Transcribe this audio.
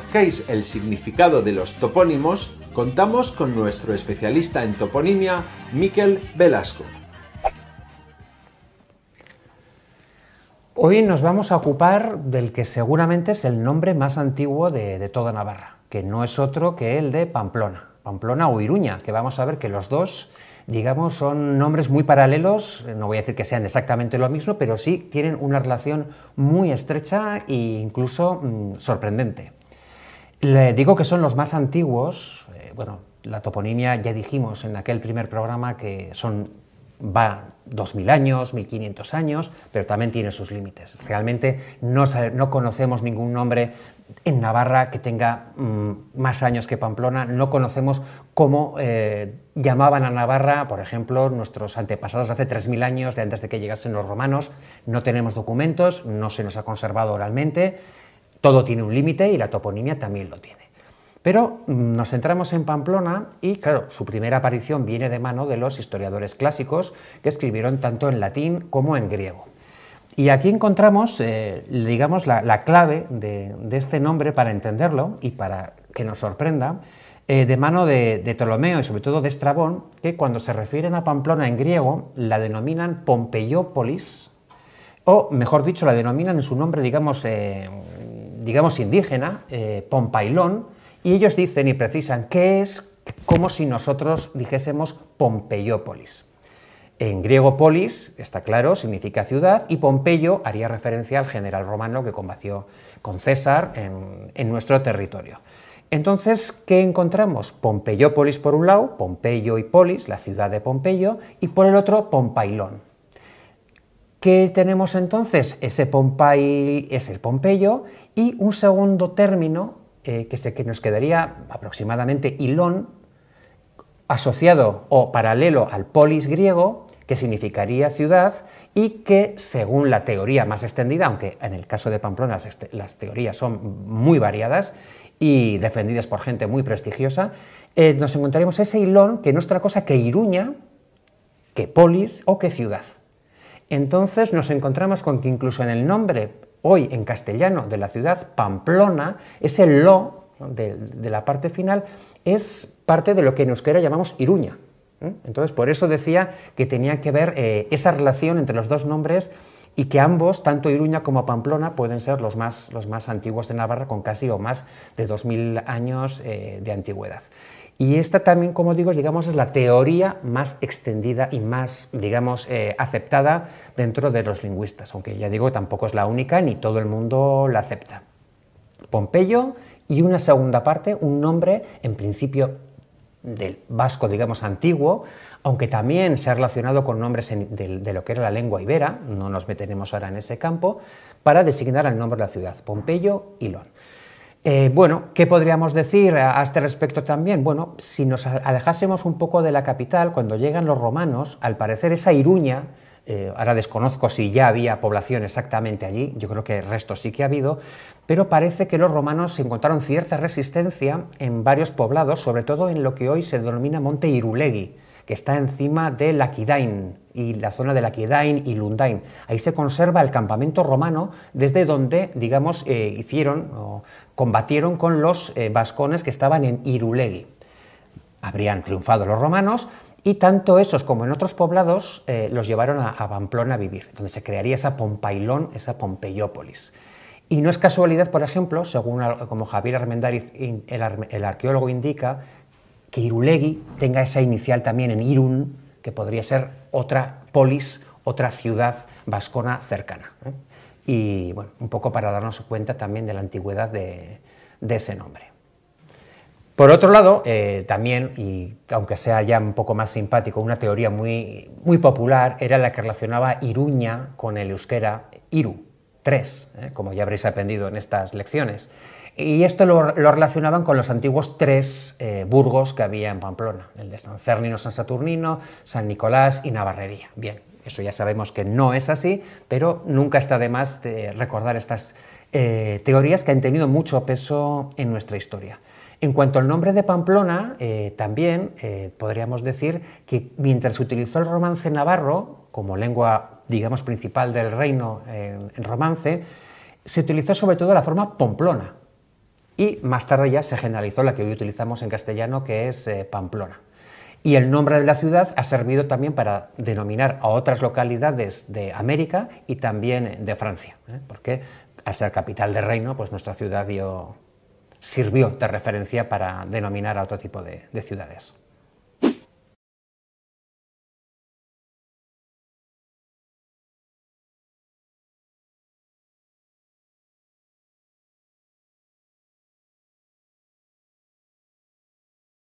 conozcáis el significado de los topónimos, contamos con nuestro especialista en toponimia, Miquel Velasco. Hoy nos vamos a ocupar del que seguramente es el nombre más antiguo de, toda Navarra, que no es otro que el de Pamplona. Pamplona o Iruña, que vamos a ver que los dos, digamos, son nombres muy paralelos, no voy a decir que sean exactamente lo mismo, pero sí tienen una relación muy estrecha e incluso mm, sorprendente. Le digo que son los más antiguos, eh, bueno, la toponimia ya dijimos en aquel primer programa que son va 2.000 años, 1.500 años, pero también tiene sus límites. Realmente no, conocemos ningún nombre en Navarra que tenga mm, más años que Pamplona, no conocemos cómo eh, llamaban a Navarra, por ejemplo, nuestros antepasados hace 3.000 años, de antes de que llegasen los romanos, no tenemos documentos, no se nos ha conservado oralmente, todo tiene un límite y la toponimia también lo tiene. Pero mm, nos centramos en Pamplona y, claro, su primera aparición viene de mano de los historiadores clásicos que escribieron tanto en latín como en griego. Y aquí encontramos, eh, digamos, la, clave de, este nombre para entenderlo y para que nos sorprenda, eh, de mano de, Ptolomeo y sobre todo de Estrabón, que cuando se refieren a Pamplona en griego la denominan Pompeiópolis, o mejor dicho, la denominan en su nombre, digamos, eh, digamos, indígena, eh, Pompailón, y ellos dicen y precisan qué es como si nosotros dijésemos Pompeyópolis. En griego polis, está claro, significa ciudad, y Pompeyo haría referencia al general romano que combatió con César en, en nuestro territorio. Entonces, ¿qué encontramos? Pompeyópolis por un lado, Pompeyo y Polis, la ciudad de Pompeyo, y por el otro Pompailón, ¿Qué tenemos entonces? Ese, Pompey, ese Pompeyo y un segundo término eh, que, que nos quedaría aproximadamente Ilón, asociado o paralelo al polis griego, que significaría ciudad, y que según la teoría más extendida, aunque en el caso de Pamplona las, teorías son muy variadas y defendidas por gente muy prestigiosa, eh, nos encontraríamos ese Ilón que no es otra cosa que Iruña, que polis o que ciudad. Entonces nos encontramos con que incluso en el nombre, hoy en castellano, de la ciudad Pamplona, ese lo de, la parte final es parte de lo que en euskera llamamos Iruña. ¿eh? Entonces, por eso decía que tenía que ver eh, esa relación entre los dos nombres y que ambos, tanto Iruña como Pamplona, pueden ser los más, los más antiguos de Navarra, con casi o más de 2.000 años eh, de antigüedad. Y esta también, como digo, digamos, es la teoría más extendida y más, digamos, eh, aceptada dentro de los lingüistas, aunque ya digo, tampoco es la única ni todo el mundo la acepta. Pompeyo y una segunda parte, un nombre en principio del vasco, digamos, antiguo, aunque también se ha relacionado con nombres de, lo que era la lengua ibera, no nos meteremos ahora en ese campo, para designar el nombre de la ciudad, Pompeyo y Lon. Eh, bueno, ¿qué podríamos decir a, a, este respecto también? Bueno, si nos alejásemos un poco de la capital, cuando llegan los romanos, al parecer esa Iruña, eh, ahora desconozco si ya había población exactamente allí, yo creo que resto sí que ha habido, pero parece que los romanos encontraron cierta resistencia en varios poblados, sobre todo en lo que hoy se denomina Monte Irulegui, que está encima de Laquidain y la zona de Laquidain y Lundain. Ahí se conserva el campamento romano desde donde, digamos, eh, hicieron o combatieron con los eh, vascones que estaban en Irulegui. Habrían triunfado los romanos, y tanto esos como en otros poblados eh, los llevaron a, a, Pamplona a vivir, donde se crearía esa Pompailón, esa Pompeiópolis. Y no es casualidad, por ejemplo, según como Javier Armendáriz, el, arqueólogo indica, que Irulegui tenga esa inicial también en Irún, que podría ser otra polis, otra ciudad vascona cercana. ¿eh? Y bueno, un poco para darnos cuenta también de la antigüedad de ese nombre. Por otro lado, eh, también, y aunque sea ya un poco más simpático, una teoría muy, popular era la que relacionaba Iruña con el euskera Iru, tres, eh, como ya habréis aprendido en estas lecciones. Y esto lo, relacionaban con los antiguos tres eh, burgos que había en Pamplona, el de San Cernino, San Saturnino, San Nicolás y Navarrería. Bien, eso ya sabemos que no es así, pero nunca está de más recordar estas teorías que han tenido mucho peso en nuestra historia. En cuanto al nombre de Pamplona, eh, también eh, podríamos decir que mientras se utilizó el romance navarro como lengua, digamos, principal del reino eh, en romance, se utilizó sobre todo la forma Pamplona Y más tarde ya se generalizó la que hoy utilizamos en castellano, que es Pamplona. Y el nombre de la ciudad ha servido también para denominar a otras localidades de América y también de Francia, porque al ser capital del reino, pues nuestra ciudad dio sirvió de referencia para denominar a otro tipo de, ciudades.